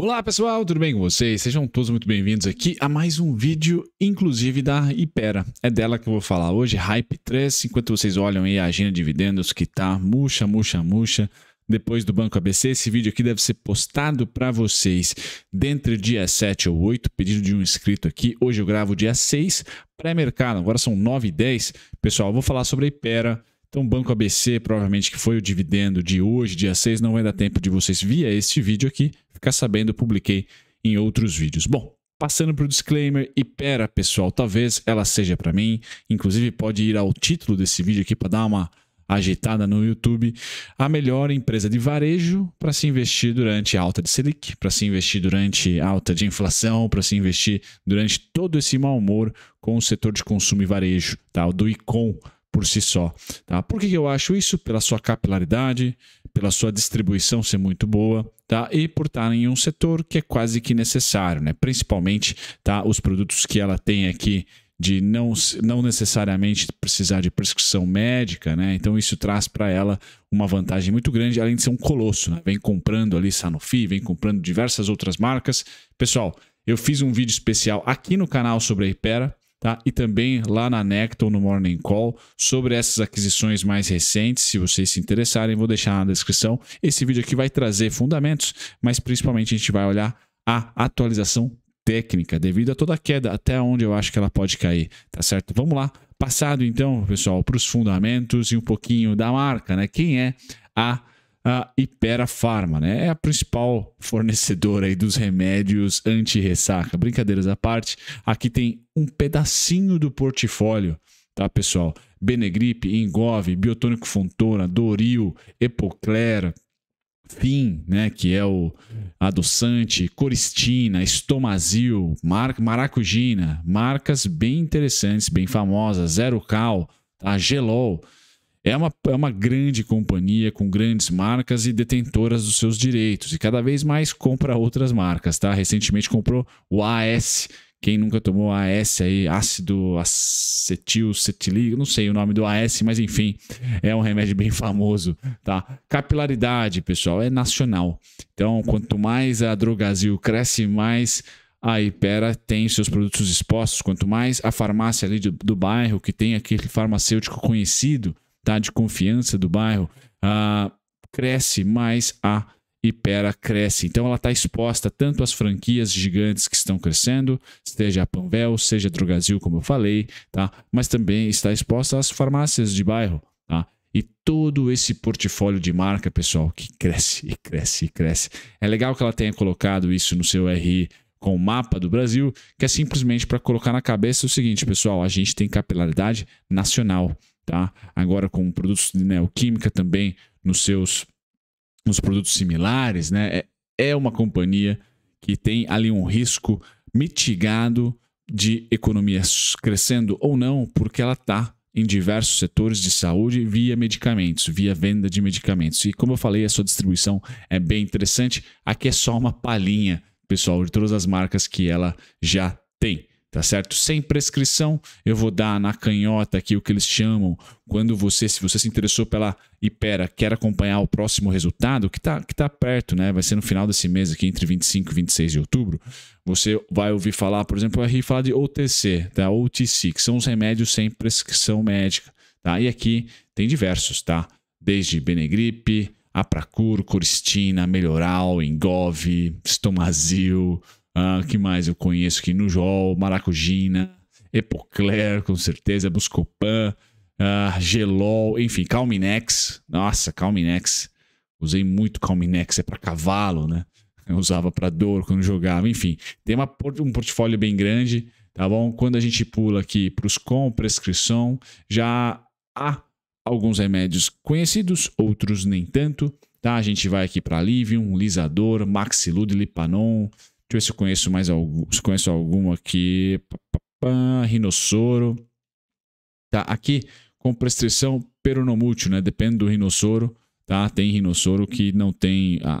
Olá pessoal, tudo bem com vocês? Sejam todos muito bem-vindos aqui a mais um vídeo, inclusive da Ipera. É dela que eu vou falar hoje, Hype 3, enquanto vocês olham aí a agenda de dividendos que tá murcha, murcha, murcha. Depois do Banco ABC, esse vídeo aqui deve ser postado para vocês dentro do dia 7 ou 8, pedido de um inscrito aqui. Hoje eu gravo dia 6, pré-mercado, agora são 9 e 10. Pessoal, eu vou falar sobre a Ipera, então, Banco ABC, provavelmente que foi o dividendo de hoje, dia 6, não vai dar tempo de vocês, via este vídeo aqui, ficar sabendo, publiquei em outros vídeos. Bom, passando para o disclaimer, e pera, pessoal, talvez ela seja para mim, inclusive pode ir ao título desse vídeo aqui para dar uma ajeitada no YouTube, a melhor empresa de varejo para se investir durante a alta de Selic, para se investir durante alta de inflação, para se investir durante todo esse mau humor com o setor de consumo e varejo, tá? o do ICOM, por si só. Tá? Por que, eu acho isso? Pela sua capilaridade, pela sua distribuição ser muito boa, tá? E por estar em um setor que é quase que necessário, né? Principalmente, tá? Os produtos que ela tem aqui de não, não necessariamente precisar de prescrição médica, né? Então isso traz para ela uma vantagem muito grande, além de ser um colosso, né? Vem comprando ali Sanofi, vem comprando diversas outras marcas. Pessoal, eu fiz um vídeo especial aqui no canal sobre a Hypera, tá? E também lá na Necton, no Morning Call, sobre essas aquisições mais recentes. Se vocês se interessarem, vou deixar na descrição. Esse vídeo aqui vai trazer fundamentos, mas principalmente a gente vai olhar a atualização técnica, devido a toda a queda, até onde eu acho que ela pode cair, tá certo? Vamos lá. Passado então, pessoal, para os fundamentos e um pouquinho da marca, né? Quem é a a Ipera Pharma, né? É a principal fornecedora aí dos remédios anti-ressaca. Brincadeiras à parte, aqui tem um pedacinho do portfólio, tá, pessoal? Benegripe, Engove, Biotônico Fontona, Doril, Epocler, Fim, né, que é o adoçante, coristina, estomazil, mar maracujina, marcas bem interessantes, bem famosas, Zero Cal, tá? Gelol, é uma, é uma grande companhia com grandes marcas e detentoras dos seus direitos e cada vez mais compra outras marcas, tá? Recentemente comprou o AS. Quem nunca tomou AS aí, ácido acetilcetilínico, não sei o nome do AS, mas enfim, é um remédio bem famoso, tá? Capilaridade, pessoal, é nacional. Então, quanto mais a Drogazil cresce, mais a Ipera tem seus produtos expostos. Quanto mais a farmácia ali do, do bairro, que tem aquele farmacêutico conhecido, tá, de confiança do bairro, ah, cresce mais a Ipera cresce. Então ela está exposta tanto às franquias gigantes que estão crescendo, seja a Panvel, seja a Drogazil, como eu falei, tá? mas também está exposta às farmácias de bairro. Tá? E todo esse portfólio de marca, pessoal, que cresce e cresce e cresce. É legal que ela tenha colocado isso no seu RI com o mapa do Brasil, que é simplesmente para colocar na cabeça o seguinte, pessoal, a gente tem capilaridade nacional tá? Agora com produtos de neoquímica também nos seus nos produtos similares, né? É, é uma companhia que tem ali um risco mitigado de economia crescendo ou não, porque ela está em diversos setores de saúde via medicamentos, via venda de medicamentos. E como eu falei, a sua distribuição é bem interessante. Aqui é só uma palhinha, pessoal, de todas as marcas que ela já tem tá certo? Sem prescrição, eu vou dar na canhota aqui o que eles chamam, quando você, se você se interessou pela Ipera, quer acompanhar o próximo resultado, que tá, que tá perto, né? Vai ser no final desse mês aqui, entre 25 e 26 de outubro, você vai ouvir falar, por exemplo, eu falar de OTC, tá? OTC, que são os remédios sem prescrição médica, tá? E aqui tem diversos, tá? Desde Benegripe, Apracur, Coristina, Melhoral, Engove, Estomazil, ah, que mais eu conheço aqui? Jol? Maracujina, Epocler, com certeza, Buscopan, ah, Gelol, enfim, Calminex. Nossa, Calminex. Usei muito Calminex, é para cavalo, né? Eu usava para dor quando jogava, enfim. Tem uma, um portfólio bem grande, tá bom? Quando a gente pula aqui para os com prescrição, já há alguns remédios conhecidos, outros nem tanto, tá? A gente vai aqui para Livium, Lisador, Maxilud, Lipanon, Deixa eu ver se eu conheço mais algum, se conheço alguma aqui. rinossoro. Tá, aqui com prescrição peronomútil, né? Depende do rinossoro, tá? Tem rinossoro que não tem a,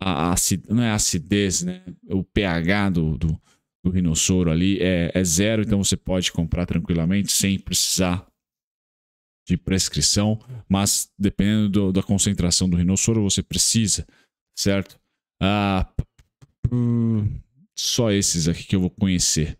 a, a não é acidez, né? O pH do, do, do rinossoro ali é, é zero, então você pode comprar tranquilamente sem precisar de prescrição, mas dependendo do, da concentração do rinossoro, você precisa, certo? Ah, Hum, só esses aqui que eu vou conhecer,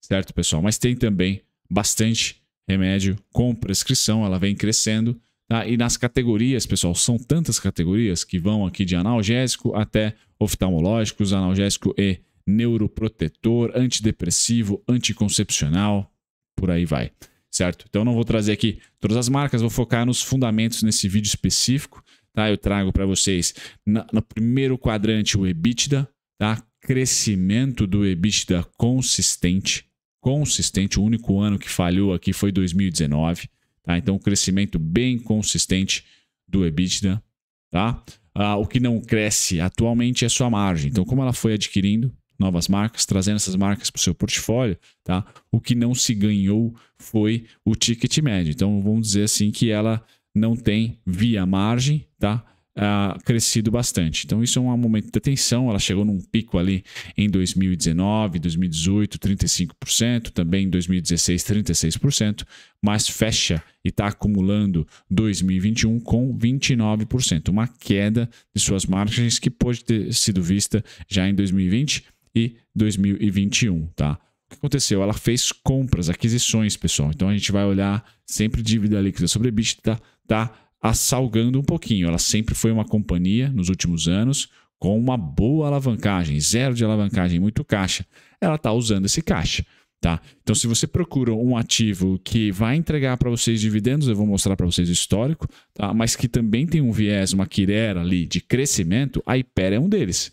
certo, pessoal? Mas tem também bastante remédio com prescrição, ela vem crescendo. Tá? E nas categorias, pessoal, são tantas categorias que vão aqui de analgésico até oftalmológicos, analgésico e neuroprotetor, antidepressivo, anticoncepcional, por aí vai, certo? Então não vou trazer aqui todas as marcas, vou focar nos fundamentos nesse vídeo específico, tá? Eu trago para vocês na, no primeiro quadrante o EBITDA, tá? crescimento do EBITDA consistente, consistente, o único ano que falhou aqui foi 2019, tá? Então, crescimento bem consistente do EBITDA, tá? Ah, o que não cresce atualmente é sua margem. Então, como ela foi adquirindo novas marcas, trazendo essas marcas para o seu portfólio, tá? O que não se ganhou foi o ticket médio. Então, vamos dizer assim que ela não tem via margem, tá? uh, crescido bastante. Então, isso é um momento de tensão. Ela chegou num pico ali em 2019, 2018, 35%, também em 2016, 36%, mas fecha e está acumulando 2021 com 29%, uma queda de suas margens que pode ter sido vista já em 2020 e 2021, tá? O que aconteceu? Ela fez compras, aquisições, pessoal. Então a gente vai olhar sempre dívida líquida sobre EBITDA, tá? a salgando um pouquinho. Ela sempre foi uma companhia nos últimos anos com uma boa alavancagem, zero de alavancagem, muito caixa. Ela está usando esse caixa. Tá? Então, se você procura um ativo que vai entregar para vocês dividendos, eu vou mostrar para vocês o histórico, tá? mas que também tem um viés, uma quirera ali de crescimento, a Hyper é um deles.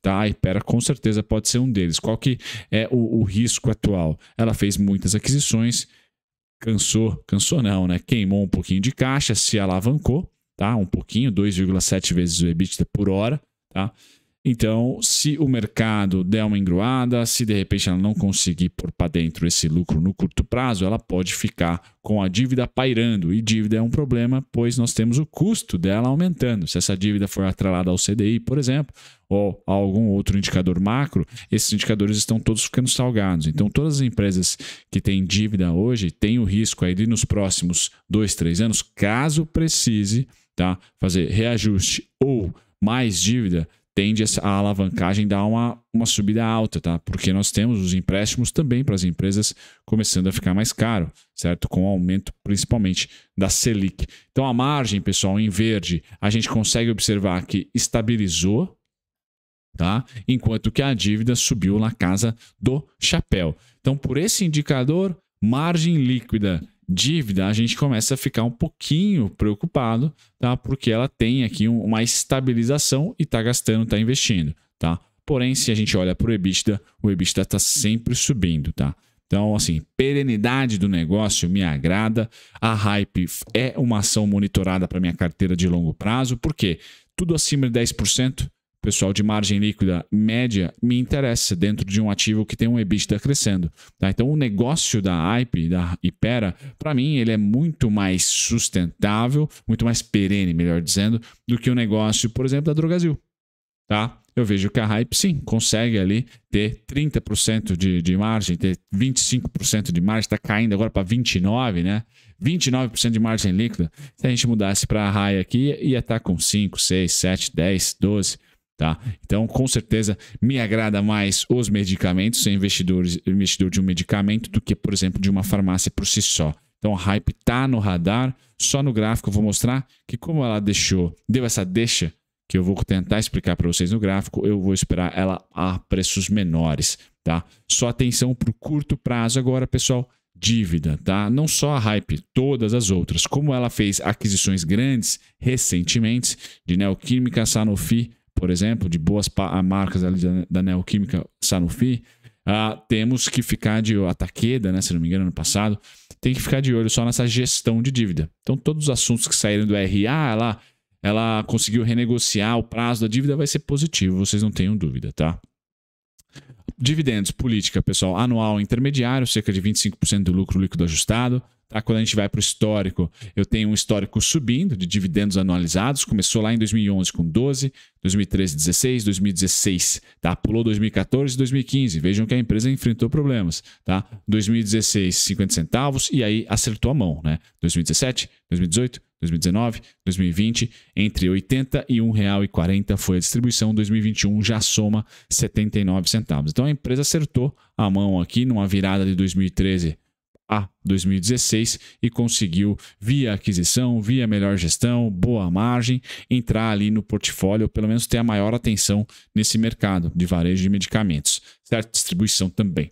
Tá? A Hypera com certeza pode ser um deles. Qual que é o, o risco atual? Ela fez muitas aquisições, cansou, cansou não, né? Queimou um pouquinho de caixa, se alavancou, tá? Um pouquinho, 2,7 vezes o EBITDA por hora, tá? Então, se o mercado der uma engruada, se de repente ela não conseguir pôr para dentro esse lucro no curto prazo, ela pode ficar com a dívida pairando. E dívida é um problema, pois nós temos o custo dela aumentando. Se essa dívida for atrelada ao CDI, por exemplo, ou a algum outro indicador macro, esses indicadores estão todos ficando salgados. Então, todas as empresas que têm dívida hoje têm o risco aí de nos próximos dois, três anos, caso precise tá, fazer reajuste ou mais dívida, tende a alavancagem dar uma, uma subida alta, tá? Porque nós temos os empréstimos também para as empresas começando a ficar mais caro, certo? Com o aumento principalmente da Selic. Então a margem, pessoal, em verde, a gente consegue observar que estabilizou, tá? Enquanto que a dívida subiu na casa do chapéu. Então por esse indicador, margem líquida dívida, a gente começa a ficar um pouquinho preocupado, tá? Porque ela tem aqui uma estabilização e está gastando, está investindo, tá? Porém, se a gente olha para o EBITDA, o EBITDA está sempre subindo, tá? Então, assim, perenidade do negócio me agrada. A Hype é uma ação monitorada para minha carteira de longo prazo, porque tudo acima de 10% pessoal de margem líquida média me interessa dentro de um ativo que tem um EBITDA crescendo. Tá? Então, o negócio da AIP, da Ipera, para mim, ele é muito mais sustentável, muito mais perene, melhor dizendo, do que o negócio, por exemplo, da Drogasil. Tá? Eu vejo que a Hype, sim, consegue ali ter 30% de, de margem, ter 25% de margem, está caindo agora para 29%, né? 29% de margem líquida. Se a gente mudasse para a RAI aqui, ia estar tá com 5, 6, 7, 10, 12%. Tá? Então, com certeza, me agrada mais os medicamentos, ser investidor, investidor de um medicamento, do que, por exemplo, de uma farmácia por si só. Então, a hype está no radar. Só no gráfico eu vou mostrar que, como ela deixou, deu essa deixa, que eu vou tentar explicar para vocês no gráfico, eu vou esperar ela a preços menores. Tá? Só atenção para o curto prazo agora, pessoal. Dívida, tá? Não só a hype, todas as outras. Como ela fez aquisições grandes recentemente de Neoquímica, Sanofi, por exemplo, de boas marcas da Neoquímica Sanofi, ah, temos que ficar de olho. A Taqueda, né, se não me engano, ano passado, tem que ficar de olho só nessa gestão de dívida. Então, todos os assuntos que saíram do RA, ah, ela, ela conseguiu renegociar o prazo da dívida, vai ser positivo, vocês não tenham dúvida, tá? Dividendos, política, pessoal, anual intermediário, cerca de 25% do lucro líquido ajustado. Tá? Quando a gente vai para o histórico, eu tenho um histórico subindo de dividendos anualizados. Começou lá em 2011 com 12, 2013, 16, 2016, tá? Pulou 2014 2015. Vejam que a empresa enfrentou problemas, tá? 2016, 50 centavos e aí acertou a mão, né? 2017, 2018, 2019, 2020, entre 80 e R$ 1,40 foi a distribuição, 2021 já soma 79 centavos. Então a empresa acertou a mão aqui numa virada de 2013 a 2016 e conseguiu, via aquisição, via melhor gestão, boa margem, entrar ali no portfólio, ou pelo menos ter a maior atenção nesse mercado de varejo de medicamentos, certo? Distribuição também.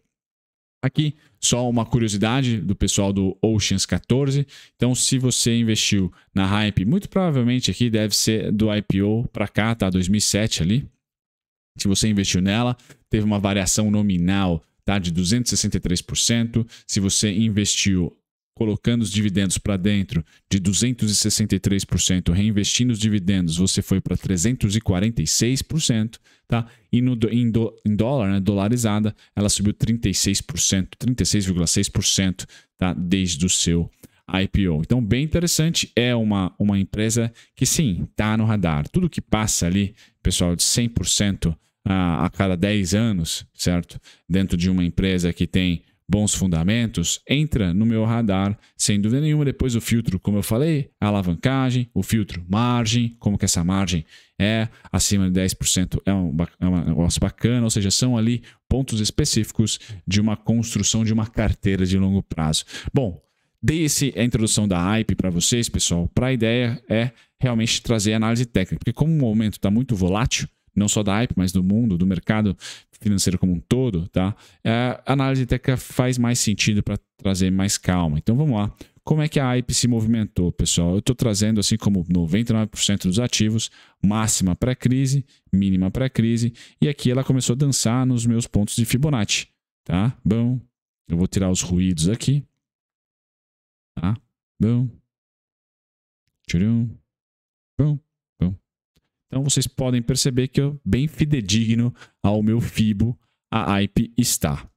Aqui, só uma curiosidade do pessoal do Oceans 14. Então, se você investiu na hype, muito provavelmente aqui deve ser do IPO para cá, tá? 2007 ali. Se você investiu nela, teve uma variação nominal tá? de 263%. Se você investiu colocando os dividendos para dentro de 263%, reinvestindo os dividendos, você foi para 346%, tá? E no, em, do, em dólar, né, dolarizada, ela subiu 36%, 36,6%, tá? Desde o seu IPO. Então, bem interessante, é uma, uma empresa que sim, tá no radar. Tudo que passa ali, pessoal, de 100% a, a cada 10 anos, certo? Dentro de uma empresa que tem bons fundamentos, entra no meu radar, sem dúvida nenhuma. Depois o filtro, como eu falei, a alavancagem, o filtro margem, como que essa margem é acima de 10% é um, é, é um negócio bacana, ou seja, são ali pontos específicos de uma construção de uma carteira de longo prazo. Bom, dei esse, a introdução da hype para vocês, pessoal. Para a ideia é realmente trazer análise técnica, porque como o momento está muito volátil, não só da hype, mas do mundo, do mercado financeiro como um todo, tá? É, a análise técnica faz mais sentido para trazer mais calma. Então vamos lá. Como é que a hype se movimentou, pessoal? Eu estou trazendo, assim como 99% dos ativos, máxima pré-crise, mínima pré-crise, e aqui ela começou a dançar nos meus pontos de Fibonacci, tá? Bom, eu vou tirar os ruídos aqui, tá? Bom, tchurum, bom, então vocês podem perceber que eu bem fidedigno ao meu FIBO a ip está.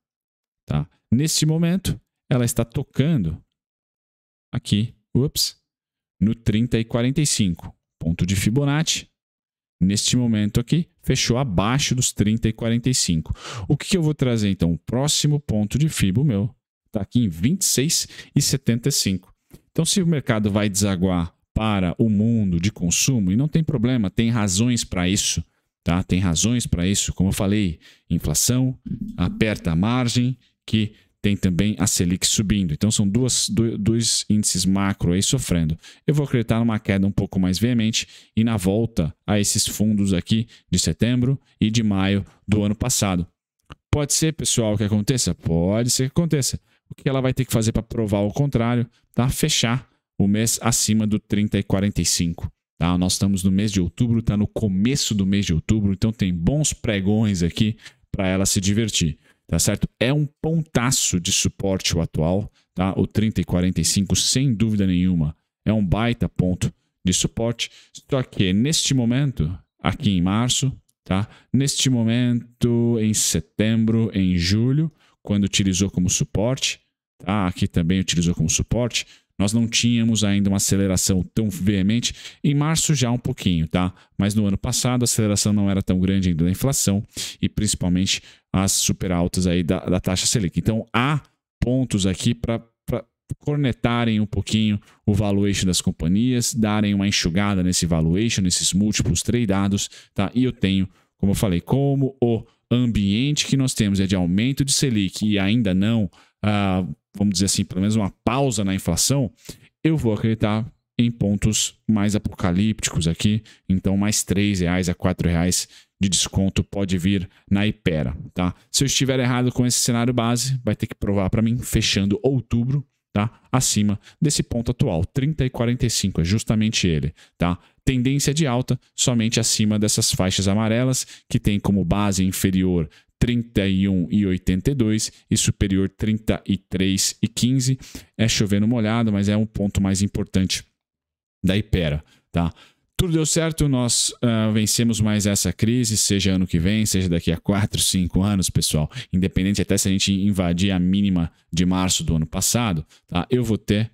Tá? Neste momento, ela está tocando aqui, ups, no 30 e 45, ponto de Fibonacci. Neste momento aqui, fechou abaixo dos 30 e 45. O que, que eu vou trazer então? O próximo ponto de Fibo meu está aqui em 26 e 75. Então, se o mercado vai desaguar para o mundo de consumo, e não tem problema, tem razões para isso. Tá? Tem razões para isso, como eu falei, inflação aperta a margem, que tem também a Selic subindo. Então são duas, dois índices macro aí sofrendo. Eu vou acreditar numa queda um pouco mais veemente e na volta a esses fundos aqui de setembro e de maio do ano passado. Pode ser, pessoal, que aconteça? Pode ser que aconteça. O que ela vai ter que fazer para provar o contrário? Tá? Fechar o mês acima do 30 e 45. Tá? Nós estamos no mês de outubro, está no começo do mês de outubro, então tem bons pregões aqui para ela se divertir. Tá certo? É um pontaço de suporte o atual, tá? O 30 e 45, sem dúvida nenhuma. É um baita ponto de suporte. Só que neste momento, aqui em março, tá? Neste momento, em setembro, em julho, quando utilizou como suporte, tá? Aqui também utilizou como suporte. Nós não tínhamos ainda uma aceleração tão veemente. Em março já um pouquinho, tá? Mas no ano passado a aceleração não era tão grande ainda da inflação e principalmente as super altas aí da, da taxa Selic. Então há pontos aqui para cornetarem um pouquinho o valuation das companhias, darem uma enxugada nesse valuation, nesses múltiplos tradeados, tá? E eu tenho, como eu falei, como o ambiente que nós temos é de aumento de Selic e ainda não uh, vamos dizer assim, pelo menos uma pausa na inflação, eu vou acreditar em pontos mais apocalípticos aqui. Então, mais R$ reais a R$ reais de desconto pode vir na Ipera, tá? Se eu estiver errado com esse cenário base, vai ter que provar para mim fechando outubro, tá? Acima desse ponto atual, 30 e 45, é justamente ele, tá? Tendência de alta somente acima dessas faixas amarelas que tem como base inferior 31 e 82 e superior 33 e 15. É chovendo molhado, mas é um ponto mais importante da Ipera, tá? Tudo deu certo, nós uh, vencemos mais essa crise, seja ano que vem, seja daqui a 4, 5 anos, pessoal. Independente até se a gente invadir a mínima de março do ano passado, tá? Eu vou ter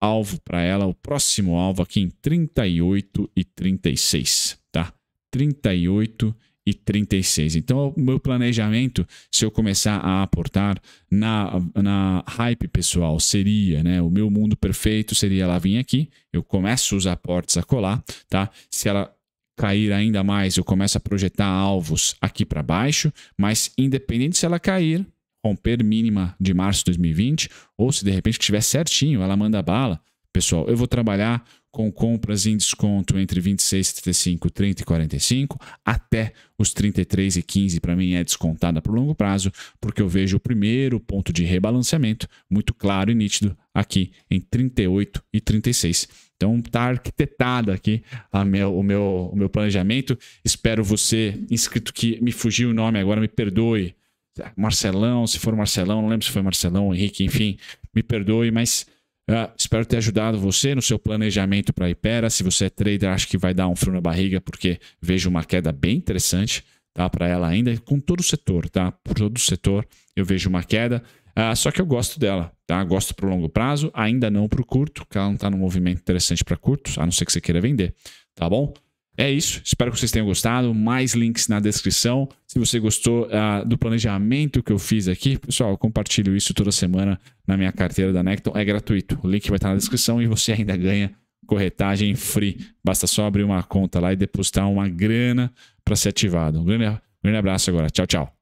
alvo para ela, o próximo alvo aqui em 38 e 36, tá? 38 e 36. Então, o meu planejamento, se eu começar a aportar na, na hype pessoal, seria, né? O meu mundo perfeito seria ela vir aqui, eu começo os aportes a colar, tá? Se ela cair ainda mais, eu começo a projetar alvos aqui para baixo, mas independente se ela cair, romper mínima de março de 2020, ou se de repente estiver certinho, ela manda bala, Pessoal, eu vou trabalhar com compras em desconto entre 26, 35, 30 e 45 até os 33 e 15 para mim é descontada por longo prazo, porque eu vejo o primeiro ponto de rebalanceamento muito claro e nítido aqui em 38 e 36. Então está arquitetado aqui meu, o, meu, o meu planejamento. Espero você inscrito que me fugiu o nome agora, me perdoe. Marcelão, se for Marcelão, não lembro se foi Marcelão, Henrique, enfim, me perdoe, mas Uh, espero ter ajudado você no seu planejamento para a Ipera. Se você é trader, acho que vai dar um frio na barriga, porque vejo uma queda bem interessante tá, para ela ainda, com todo o setor, tá? Por todo o setor eu vejo uma queda. Uh, só que eu gosto dela, tá? Gosto para o longo prazo, ainda não para o curto, porque ela não está num movimento interessante para curto, a não ser que você queira vender, tá bom? É isso, espero que vocês tenham gostado. Mais links na descrição. Se você gostou uh, do planejamento que eu fiz aqui, pessoal, eu compartilho isso toda semana na minha carteira da Necton. É gratuito. O link vai estar na descrição e você ainda ganha corretagem free. Basta só abrir uma conta lá e depositar uma grana para ser ativado. Um grande, um grande abraço agora. Tchau, tchau.